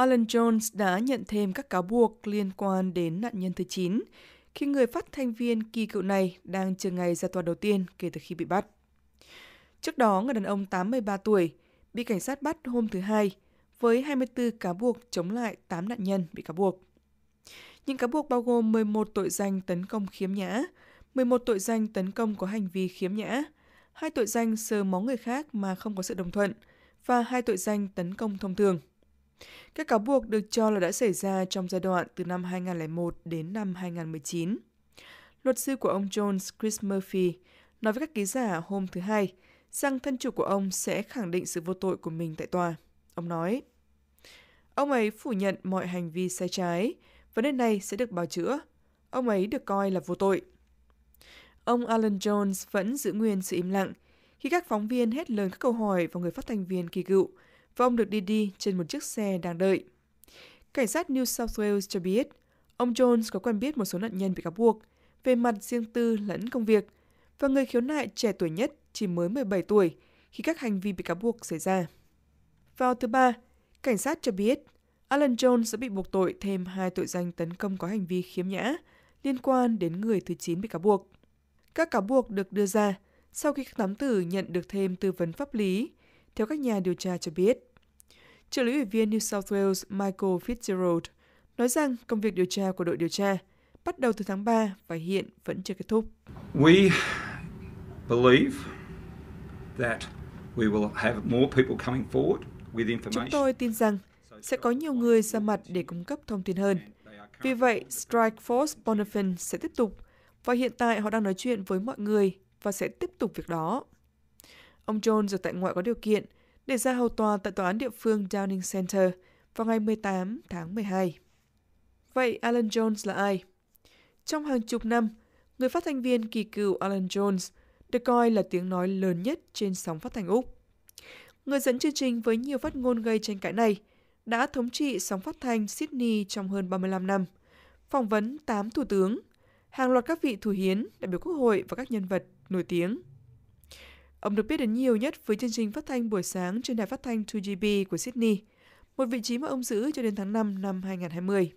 Alan Jones đã nhận thêm các cáo buộc liên quan đến nạn nhân thứ 9, khi người phát thanh viên kỳ cựu này đang chờ ngày ra tòa đầu tiên kể từ khi bị bắt. Trước đó, người đàn ông 83 tuổi bị cảnh sát bắt hôm thứ Hai với 24 cáo buộc chống lại 8 nạn nhân bị cáo buộc. Những cáo buộc bao gồm 11 tội danh tấn công khiếm nhã, 11 tội danh tấn công có hành vi khiếm nhã, hai tội danh sờ móng người khác mà không có sự đồng thuận và hai tội danh tấn công thông thường. Các cáo buộc được cho là đã xảy ra trong giai đoạn từ năm 2001 đến năm 2019. Luật sư của ông Jones, Chris Murphy, nói với các ký giả hôm thứ Hai rằng thân chủ của ông sẽ khẳng định sự vô tội của mình tại tòa. Ông nói, ông ấy phủ nhận mọi hành vi sai trái, vấn đề này sẽ được bào chữa. Ông ấy được coi là vô tội. Ông Alan Jones vẫn giữ nguyên sự im lặng khi các phóng viên hết lời các câu hỏi vào người phát thanh viên kỳ cựu và ông được đi đi trên một chiếc xe đang đợi. Cảnh sát New South Wales cho biết, ông Jones có quen biết một số nạn nhân bị cáo buộc về mặt riêng tư lẫn công việc, và người khiếu nại trẻ tuổi nhất chỉ mới 17 tuổi khi các hành vi bị cáo buộc xảy ra. Vào thứ Ba, cảnh sát cho biết Alan Jones sẽ bị buộc tội thêm hai tội danh tấn công có hành vi khiếm nhã liên quan đến người thứ 9 bị cáo buộc. Các cáo buộc được đưa ra sau khi các thám tử nhận được thêm tư vấn pháp lý theo các nhà điều tra cho biết. Trợ lý ủy viên New South Wales Michael Fitzgerald nói rằng công việc điều tra của đội điều tra bắt đầu từ tháng 3 và hiện vẫn chưa kết thúc. We believe that we will have more people coming forward with information. Chúng tôi tin rằng sẽ có nhiều người ra mặt để cung cấp thông tin hơn. Vì vậy, Strike Force Bonifant sẽ tiếp tục và hiện tại họ đang nói chuyện với mọi người và sẽ tiếp tục việc đó. Ông John được tại ngoại có điều kiện để ra hầu tòa tại tòa án địa phương Downing Center vào ngày 18 tháng 12. Vậy Alan Jones là ai? Trong hàng chục năm, người phát thanh viên kỳ cựu Alan Jones được coi là tiếng nói lớn nhất trên sóng phát thanh Úc. Người dẫn chương trình với nhiều phát ngôn gây tranh cãi này đã thống trị sóng phát thanh Sydney trong hơn 35 năm, phỏng vấn 8 thủ tướng, hàng loạt các vị thủ hiến, đại biểu quốc hội và các nhân vật nổi tiếng – Ông được biết đến nhiều nhất với chương trình phát thanh buổi sáng trên đài phát thanh 2GB của Sydney, một vị trí mà ông giữ cho đến tháng 5 năm 2020.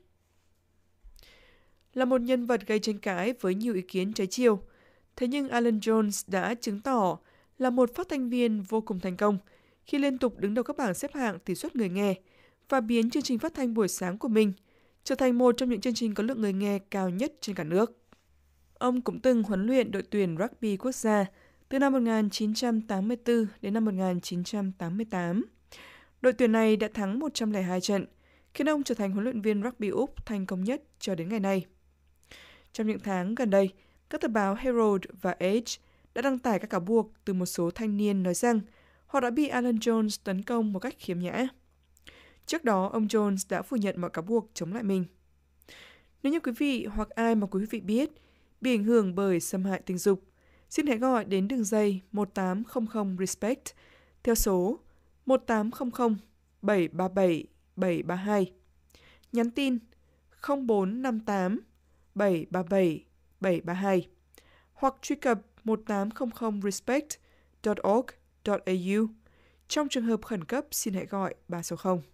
Là một nhân vật gây tranh cãi với nhiều ý kiến trái chiều, thế nhưng Alan Jones đã chứng tỏ là một phát thanh viên vô cùng thành công khi liên tục đứng đầu các bảng xếp hạng tỷ suất người nghe và biến chương trình phát thanh buổi sáng của mình trở thành một trong những chương trình có lượng người nghe cao nhất trên cả nước. Ông cũng từng huấn luyện đội tuyển rugby quốc gia – từ năm 1984 đến năm 1988. Đội tuyển này đã thắng 102 trận, khiến ông trở thành huấn luyện viên rugby Úc thành công nhất cho đến ngày nay. Trong những tháng gần đây, các tờ báo Herald và Age đã đăng tải các cáo buộc từ một số thanh niên nói rằng họ đã bị Alan Jones tấn công một cách khiếm nhã. Trước đó, ông Jones đã phủ nhận mọi cáo buộc chống lại mình. Nếu như quý vị hoặc ai mà quý vị biết bị ảnh hưởng bởi xâm hại tình dục, xin hãy gọi đến đường dây 1800 Respect theo số 1800 737 732. Nhắn tin 0458 737 732 hoặc truy cập 1800respect.org.au. Trong trường hợp khẩn cấp xin hãy gọi 360.